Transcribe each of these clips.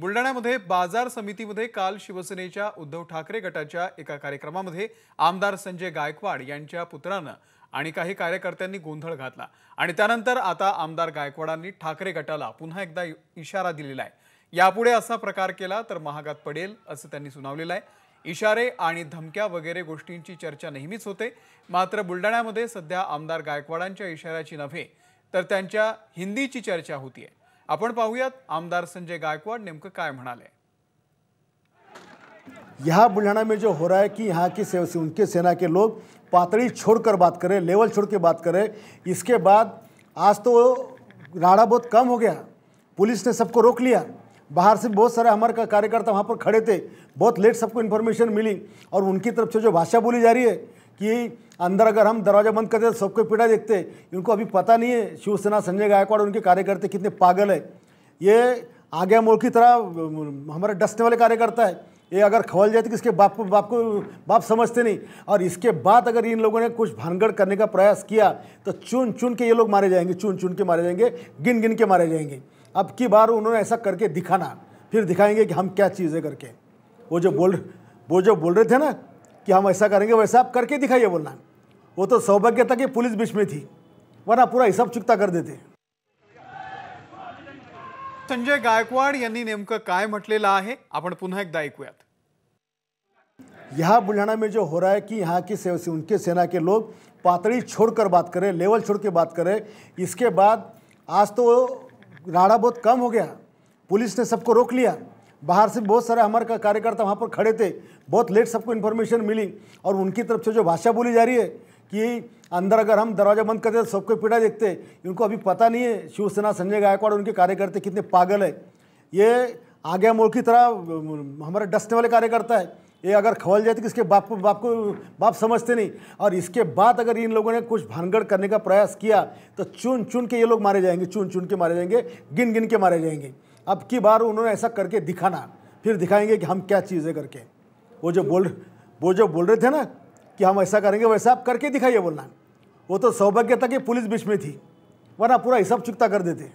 बुलडाण्यामध्ये बाजार समितीमध्ये काल शिवसेनेच्या उद्धव ठाकरे गटाच्या एका कार्यक्रमामध्ये आमदार संजय गायकवाड यांच्या पुत्रानं आणि काही कार्यकर्त्यांनी गोंधळ घातला आणि त्यानंतर आता आमदार गायकवाडांनी ठाकरे गटाला पुन्हा एकदा इशारा दिलेला आहे यापुढे असा प्रकार केला तर महागात पडेल असं त्यांनी सुनावलेलं आहे इशारे आणि धमक्या वगैरे गोष्टींची चर्चा नेहमीच होते मात्र बुलडाण्यामध्ये सध्या आमदार गायकवाडांच्या इशाऱ्याची नव्हे तर त्यांच्या हिंदीची चर्चा आहे अपन पहूया आमदार संजय गायकवाड नेमक का यहाँ बुल्हाना में जो हो रहा है कि यहाँ की से, उनके सेना के लोग पातड़ी छोड़कर बात करें लेवल छोड़ के बात करें इसके बाद आज तो राड़ा बहुत कम हो गया पुलिस ने सबको रोक लिया बाहर से बहुत सारे हमारे का कार्यकर्ता वहाँ पर खड़े थे बहुत लेट सबको इन्फॉर्मेशन मिली और उनकी तरफ से जो भाषा बोली जा रही है कि अंदर अगर हम दरवाज़ा बंद करते तो सबको पीड़ा देखते इनको अभी पता नहीं है शिवसेना संजय गायकवाड़ और उनके कार्यकर्ते कितने पागल है ये आगे मोड़ की तरह हमारे डसने वाले कार्यकर्ता है ये अगर खवल जाए तो किसके बाप को बाप को बाप समझते नहीं और इसके बाद अगर इन लोगों ने कुछ भानगढ़ करने का प्रयास किया तो चुन चुन के ये लोग मारे जाएंगे चुन चुन के मारे जाएंगे गिन गिन के मारे जाएंगे अब की बार उन्होंने ऐसा करके दिखाना फिर दिखाएंगे कि हम क्या चीज़ है करके वो जो बोल वो जो बोल रहे थे ना कि हम ऐसा करेंगे वैसा आप करके दिखाइए बोलना वो तो सौभाग्य था कि पुलिस बीच में थी वरना पूरा हिसाब चुकता कर देते संजय गायकवाड यांनी नेमकं काय म्हटलेलं आहे आपण पुन्हा यहाँ बुल्हाना में जो हो रहा है कि यहाँ की से, उनके सेना के लोग पातड़ी छोड़कर बात करें लेवल छोड़ के बात करें इसके बाद आज तो राड़ा बहुत कम हो गया पुलिस ने सबको रोक लिया बाहर से बहुत सारे हमारे का कार्यकर्ता वहाँ पर खड़े थे बहुत लेट सबको इन्फॉर्मेशन मिली और उनकी तरफ से जो भाषा बोली जा रही है कि अंदर अगर हम दरवाज़ा बंद करते तो सबको पीड़ा देखते इनको अभी पता नहीं है शिवसेना संजय गायकवाड़ उनके कार्यकर्ते कितने पागल है ये आगे मोड़ की तरह हमारे डसने वाले कार्यकर्ता है ये अगर खवल जाए तो किसके बाप को बाप को बाप समझते नहीं और इसके बाद अगर इन लोगों ने कुछ भानगढ़ करने का प्रयास किया तो चुन चुन के ये लोग मारे जाएंगे चुन चुन के मारे जाएंगे गिन गिन के मारे जाएंगे अब की बार उन्होंने ऐसा करके दिखाना फिर दिखाएंगे कि हम क्या चीज़ें करके वो जो बोल वो जो बोल रहे थे ना कि हम ऐसा करेंगे वैसा आप करके दिखाइए बोलना वो तो सौभाग्य था कि पुलिस बीच में थी वरना पूरा हिसाब चुकता कर देते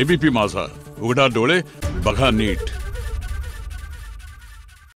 एबीपी माझा उगड़ा डोले बघा नीट